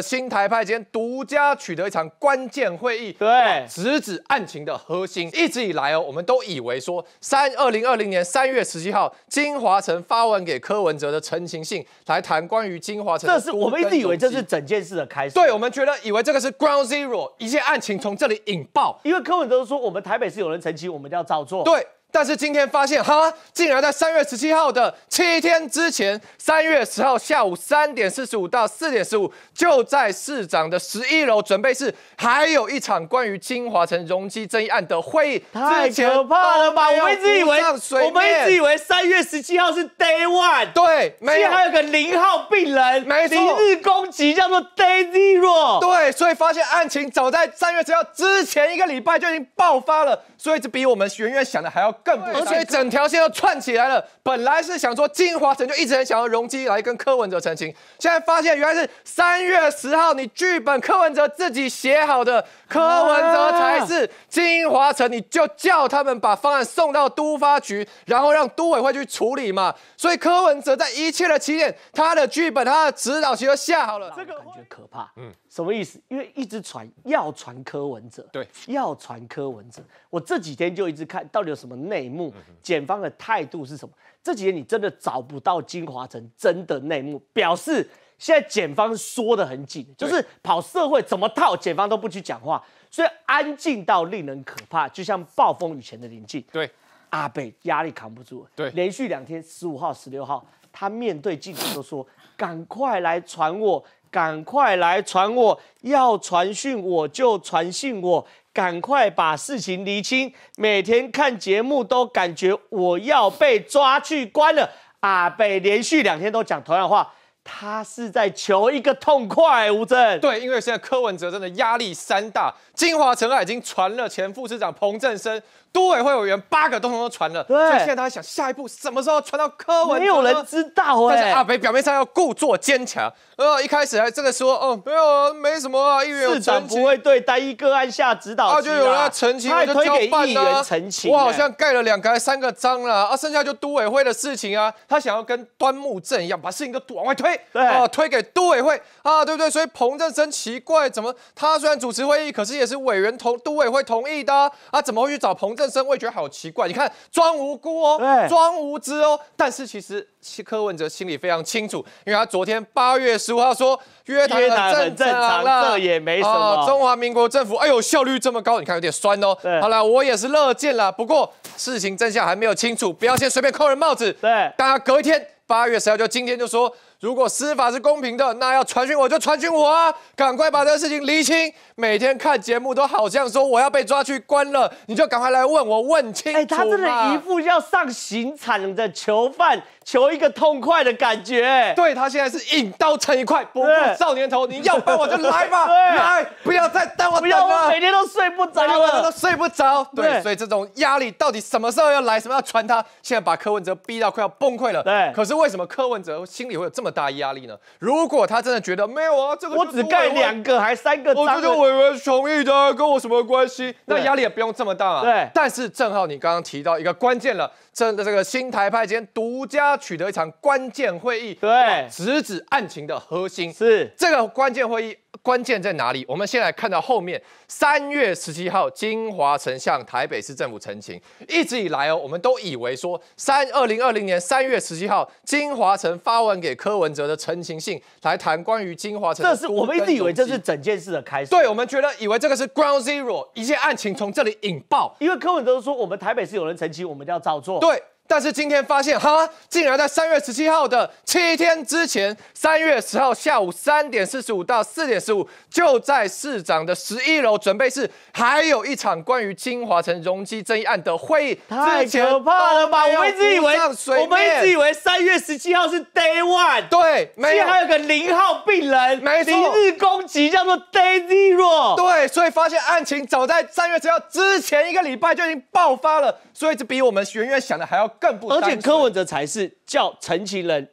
新台派今天独家取得一场关键会议，对，直指案情的核心。一直以来哦，我们都以为说三二零二零年三月十七号，金华城发文给柯文哲的陈情信，来谈关于金华城。这是我们一直以为这是整件事的开始。对，我们觉得以为这个是 ground zero，一切案情从这里引爆。因为柯文哲说，我们台北是有人澄清，我们就要照做。对。但是今天发现，哈，竟然在三月十七号的七天之前，三月十号下午三点四十五到四点十五，就在市长的十一楼准备是还有一场关于金华城容积争议案的会议。太可怕了吧！我们一直以为我们一直以为三月十七号是 day one，对，没错。还有个零号病人，没错，零日攻击叫做 day zero，对，所以发现案情早在三月十号之前一个礼拜就已经爆发了，所以这比我们远远想的还要。更，不，而且整条线都串起来了。本来是想说金华城就一直很想要容积来跟柯文哲澄清，现在发现原来是三月十号你剧本柯文哲自己写好的，柯文哲才是金华城，你就叫他们把方案送到都发局，然后让都委会去处理嘛。所以柯文哲在一切的起点，他的剧本，他的指导其实下好了，这个感觉可怕，嗯。什么意思？因为一直传要传柯文哲，对，要传柯文哲。我这几天就一直看，到底有什么内幕？检方的态度是什么？这几天你真的找不到金华城真的内幕，表示现在检方缩的很紧，就是跑社会怎么套，检方都不去讲话，所以安静到令人可怕，就像暴风雨前的宁静。对，阿北压力扛不住，对，连续两天，十五号、十六号。他面对记者就说：“赶快来传我，赶快来传我，要传讯我就传讯我，赶快把事情厘清。每天看节目都感觉我要被抓去关了。”阿北连续两天都讲同样话，他是在求一个痛快。吴正。对，因为现在柯文哲真的压力山大，金华城海已经传了前副市长彭振生。都委会委员八个都通都传了，所以现在大家想下一步什么时候传到柯文？没有人知道哎。阿肥表面上要故作坚强，呃，一开始还真的说，哦，没有，没什么啊，议员有澄不会对单一个案下指导，他就有了澄清，他就推给议员澄清。我好像盖了两个、三个章了，啊，剩下就都委会的事情啊，他想要跟端木镇一样，把事情都往外推，对，啊，推给都委会啊，对不对？所以彭振生奇怪，怎么他虽然主持会议，可是也是委员同都委会同意的，啊怎么会去找彭？本身我也觉得好奇怪，你看装无辜哦，装无知哦，但是其实柯文哲心里非常清楚，因为他昨天八月十五号说约谈很正常，这也没什么。中华民国政府，哎呦效率这么高，你看有点酸哦。好了，我也是乐见了，不过事情真相还没有清楚，不要先随便扣人帽子。对，大家隔一天八月十号就今天就说。如果司法是公平的，那要传讯我就传讯我啊！赶快把这个事情厘清。每天看节目都好像说我要被抓去关了，你就赶快来问我问清楚嘛！哎，他真的，一副要上刑场的囚犯。求一个痛快的感觉。对，他现在是引刀成一块，不负少年头。你要办我就来吧，来，不要再耽误不要，我，每天都睡不着了，都睡不着。对，所以这种压力到底什么时候要来？什么要传他？现在把柯文哲逼到快要崩溃了。对，可是为什么柯文哲心里会有这么大压力呢？如果他真的觉得没有啊，这个我只盖两个还三个，我觉得委员同意的跟我什么关系？那压力也不用这么大啊。对，但是正好你刚刚提到一个关键了，真的这个新台派今天独家。取得一场关键会议，对，直指案情的核心是这个关键会议关键在哪里？我们先来看到后面三月十七号，金华城向台北市政府澄清。一直以来哦，我们都以为说三二零二零年三月十七号，金华城发文给柯文哲的澄清信，来谈关于金华城，这是我们一直以为这是整件事的开始。对，我们觉得以为这个是 ground zero，一切案情从这里引爆。因为柯文哲说，我们台北市有人澄清，我们一定要照做。对。但是今天发现，哈，竟然在三月十七号的七天之前，三月十号下午三点四十五到四点十五，就在市长的十一楼准备室，还有一场关于金华城容积争议案的会议。太可怕了吧！我们一直以为我们一直以为三月十七号是 day one，对，每天还有个零号病人，零日攻击叫做 d a y z e r o 对，所以发现案情早在三月十号之前一个礼拜就已经爆发了。所以，这比我们学院想的还要更不。而且，柯文哲才是叫陈情人，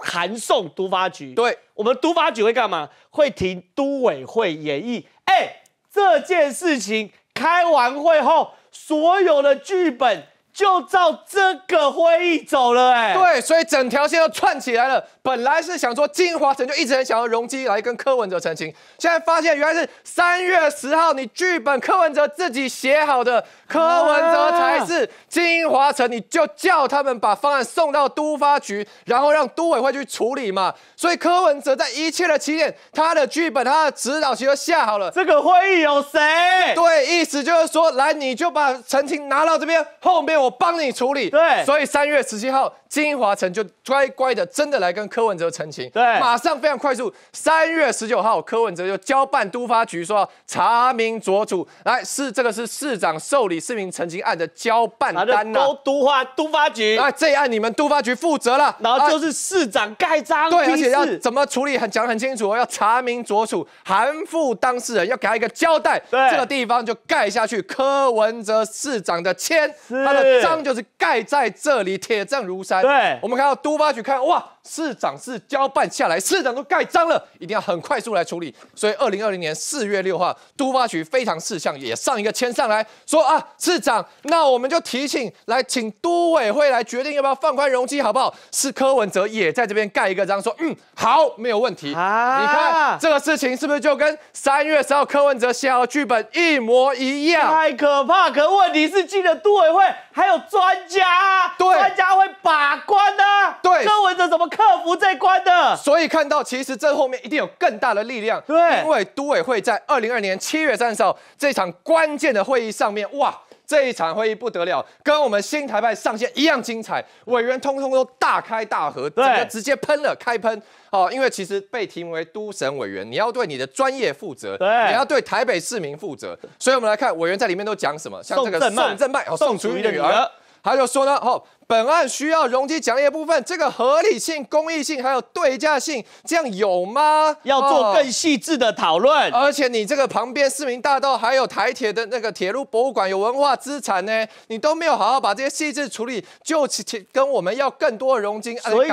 韩宋都发局。对，我们都发局会干嘛？会停都委会演绎。哎，这件事情开完会后，所有的剧本。就照这个会议走了哎，对，所以整条线都串起来了。本来是想说金华城就一直很想要容基来跟柯文哲澄清，现在发现原来是三月十号你剧本柯文哲自己写好的，柯文哲才是金华城，你就叫他们把方案送到都发局，然后让都委会去处理嘛。所以柯文哲在一切的起点，他的剧本他的指导其实下好了。这个会议有谁？对，意思就是说来你就把澄清拿到这边，后面。我帮你处理，对，所以三月十七号。金华城就乖乖的，真的来跟柯文哲澄清。对，马上非常快速，三月十九号，柯文哲就交办都发局，说查明卓主。来，是这个是市长受理市民澄清案的交办单呐，都发都发局，来，这案你们都发局负责了。然后就是市长盖章，对，而且要怎么处理，很讲得很清楚，要查明卓主，含复当事人，要给他一个交代。对，这个地方就盖下去，柯文哲市长的签，他的章就是盖在这里，铁证如山。对，我们看到都巴去看哇。市长是交办下来，市长都盖章了，一定要很快速来处理。所以二零二零年四月六号，都发局非常事项也上一个签上来说啊，市长，那我们就提醒来，请都委会来决定要不要放宽容积，好不好？是柯文哲也在这边盖一个章，说嗯好，没有问题啊。你看这个事情是不是就跟三月十号柯文哲写的剧本一模一样？太可怕，可问题是进了都委会，还有专家，专家会把关呢。对，柯文哲怎么？克服这关的，所以看到其实这后面一定有更大的力量。对，因为都委会在二零二年七月三十号这场关键的会议上面，哇，这一场会议不得了，跟我们新台派上线一样精彩，委员通通都大开大合，对，直接喷了开喷。哦，因为其实被提名为都审委员，你要对你的专业负责，对，你要对台北市民负责。所以我们来看委员在里面都讲什么，像这个宋曼，郑宋楚瑜的女儿，他就说呢，哦。本案需要积奖励业部分，这个合理性、公益性还有对价性，这样有吗？要做更细致的讨论。而且你这个旁边市民大道还有台铁的那个铁路博物馆有文化资产呢，你都没有好好把这些细致处理，就跟我们要更多的融积，所以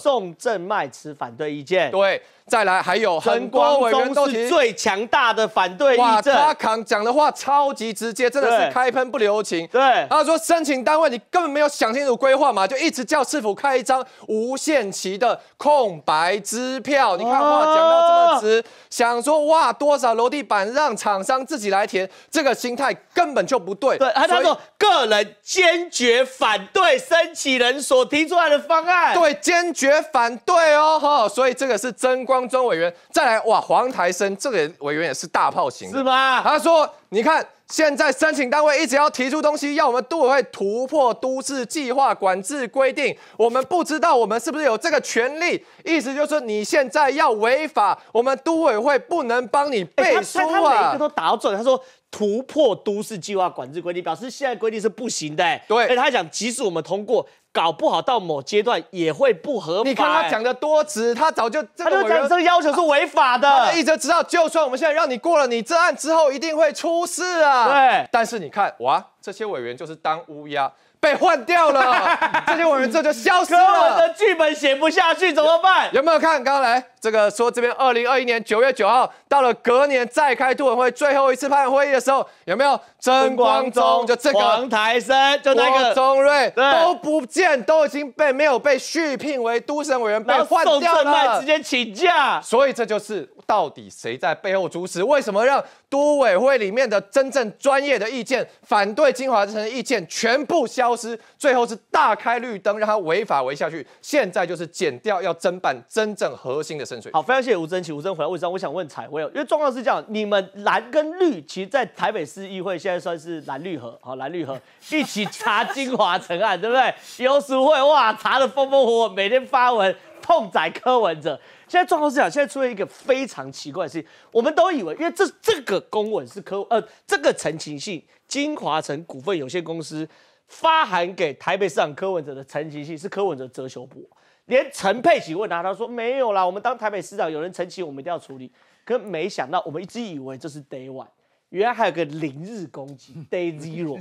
宋正麦持反对意见。对，再来还有委光都是最强大的反对哇，这哇，他扛讲的话超级直接，真的是开喷不留情。对，他说申请单位你根本没有想清。有规划嘛？就一直叫师傅开一张无限期的空白支票。你看，话讲到这么直，想说哇，多少楼地板让厂商自己来填，这个心态根本就不对。对，他他说个人坚决反对申请人所提出来的方案。对，坚决反对哦，哈。所以这个是曾光忠委员，再来哇，黄台生这个委员也是大炮型，是吗？他说，你看。现在申请单位一直要提出东西，要我们都委会突破都市计划管制规定。我们不知道我们是不是有这个权利。意思就是你现在要违法，我们都委会不能帮你背书啊。他每一个都打准，他说突破都市计划管制规定，表示现在规定是不行的。对，所以他讲即使我们通过。搞不好到某阶段也会不合法。你看他讲的多直，他早就他就讲这个要求是违法的。他一直知道，就算我们现在让你过了，你这案之后一定会出事啊。对，但是你看哇，这些委员就是当乌鸦。被换掉了，这些委员这就消失了。我的剧本写不下去，怎么办？有没有看刚刚来这个说这边二零二一年九月九号到了隔年再开都委会最后一次判员会议的时候，有没有曾光宗、就这个黄台生、就那个宗瑞，都不见，都已经被没有被续聘为都审委员，被换掉了，直接请假。所以这就是到底谁在背后主使？为什么让？都委会里面的真正专业的意见，反对金华之城的意见全部消失，最后是大开绿灯，让他违法违下去。现在就是减掉要侦办真正核心的深水。好，非常谢谢吴贞奇，吴贞回来。为什么？我想问彩辉，因为状况是这样，你们蓝跟绿其实在台北市议会现在算是蓝绿合，好，蓝绿合一起查金华城案，对不对？游说会哇，查的风风火火，每天发文痛宰柯文哲。现在状况是啥？现在出现一个非常奇怪的事情，我们都以为，因为这这个公文是柯呃这个陈情信，金华城股份有限公司发函给台北市长柯文哲的陈情信，是柯文哲哲修博，连陈佩琪问他，他说没有啦，我们当台北市长，有人陈情，我们一定要处理，可没想到，我们一直以为这是 d a y one，原来还有个零日攻击，Day Zero，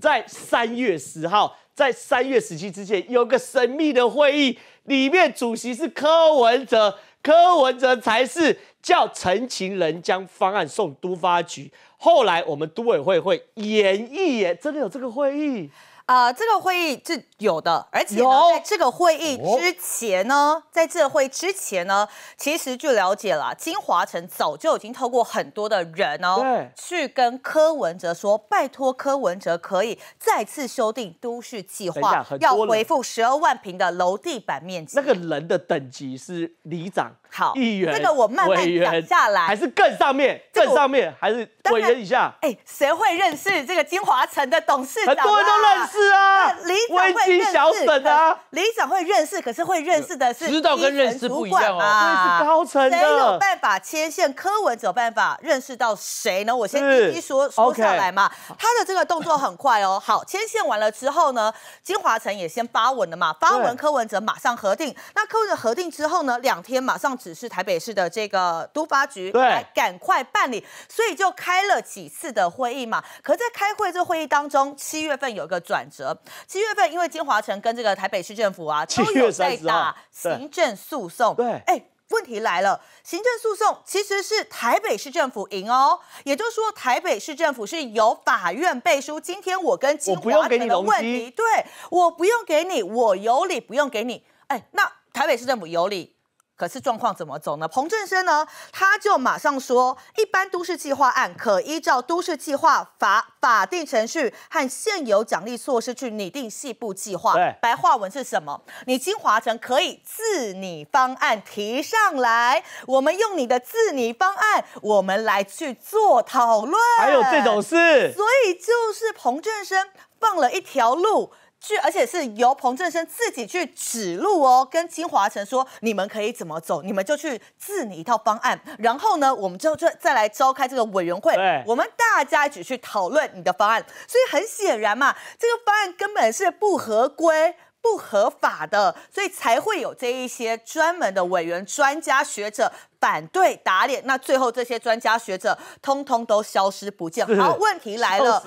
在三月十号，在三月十七之前有个神秘的会议，里面主席是柯文哲，柯文哲才是叫陈情人将方案送都发局，后来我们都委会会演绎耶，真的有这个会议。啊，这个会议是有的，而且在这个会议之前呢，在这个会之前呢，其实据了解啦，金华城早就已经透过很多的人哦，去跟柯文哲说，拜托柯文哲可以再次修订都市计划，要回复十二万平的楼地板面积。那个人的等级是里长、好议员、这个我慢慢讲下来，还是更上面、更上面还是委员以下？哎，谁会认识这个金华城的董事长？很多人都认识。是啊，李总会认识的啊。李总会认识，可是会认识的是知道跟认识不一样哦，高层的。有办法牵线，柯文哲有办法认识到谁呢？我先一一说说下来嘛。他的这个动作很快哦。好，牵线完了之后呢，金华城也先发文了嘛，发文柯文哲马上核定。那柯文哲核定之后呢，两天马上指示台北市的这个都发局来赶快办理，所以就开了几次的会议嘛。可在开会这会议当中，七月份有一个转。折七月份，因为金华城跟这个台北市政府啊，都有在打行政诉讼。对，哎，问题来了，行政诉讼其实是台北市政府赢哦，也就是说台北市政府是由法院背书。今天我跟金华城的问题，对，我不用给你，我有理，不用给你。哎，那台北市政府有理。可是状况怎么走呢？彭正生呢？他就马上说，一般都市计划案可依照都市计划法法定程序和现有奖励措施去拟定细部计划。白话文是什么？你金华城可以自拟方案提上来，我们用你的自拟方案，我们来去做讨论。还有这种事？所以就是彭正生放了一条路。去，而且是由彭振生自己去指路哦，跟金华城说你们可以怎么走，你们就去制你一套方案，然后呢，我们就就再来召开这个委员会，我们大家一起去讨论你的方案。所以很显然嘛，这个方案根本是不合规、不合法的，所以才会有这一些专门的委员、专家学者。反对打脸，那最后这些专家学者通通都消失不见。好，问题来了，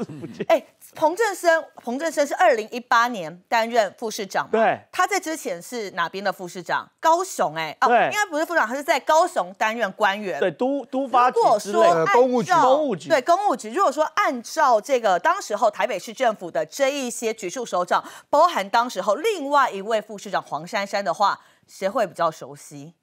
哎，彭振声，彭振声是二零一八年担任副市长，对，他在之前是哪边的副市长？高雄，哎，哦，应该不是副市长，他是在高雄担任官员，对，都都发局之类的，公务局，公务局。对，公务局。如果说按照这个当时候台北市政府的这一些局处首长，包含当时候另外一位副市长黄珊珊的话，谁会比较熟悉？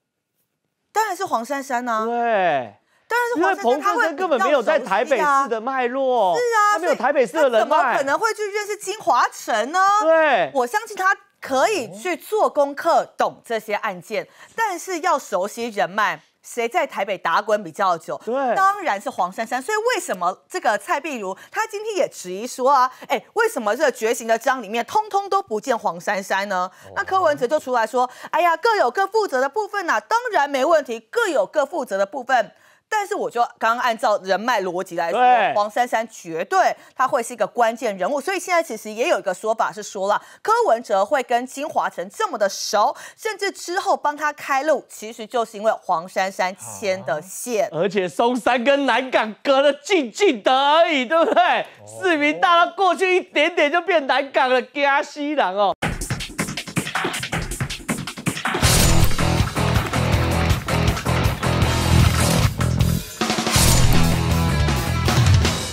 当然是黄珊珊呐，对，当然是因为彭先生根本没有在台北市的脉络，是啊，没有台北市的人脉，怎么可能会去认识金华城呢？对，我相信他可以去做功课，懂这些案件，但是要熟悉人脉。谁在台北打滚比较久？对，当然是黄珊珊。所以为什么这个蔡碧如她今天也质疑说啊，哎，为什么这觉醒的章里面通通都不见黄珊珊呢？那柯文哲就出来说，哎呀，各有各负责的部分呐，当然没问题，各有各负责的部分。但是我就刚刚按照人脉逻辑来说，黄珊珊绝对他会是一个关键人物，所以现在其实也有一个说法是说了，柯文哲会跟金华城这么的熟，甚至之后帮他开路，其实就是因为黄珊珊牵的线。而且松山跟南港隔得近近的而已，对不对？市民大了过去一点点就变南港的加西人哦。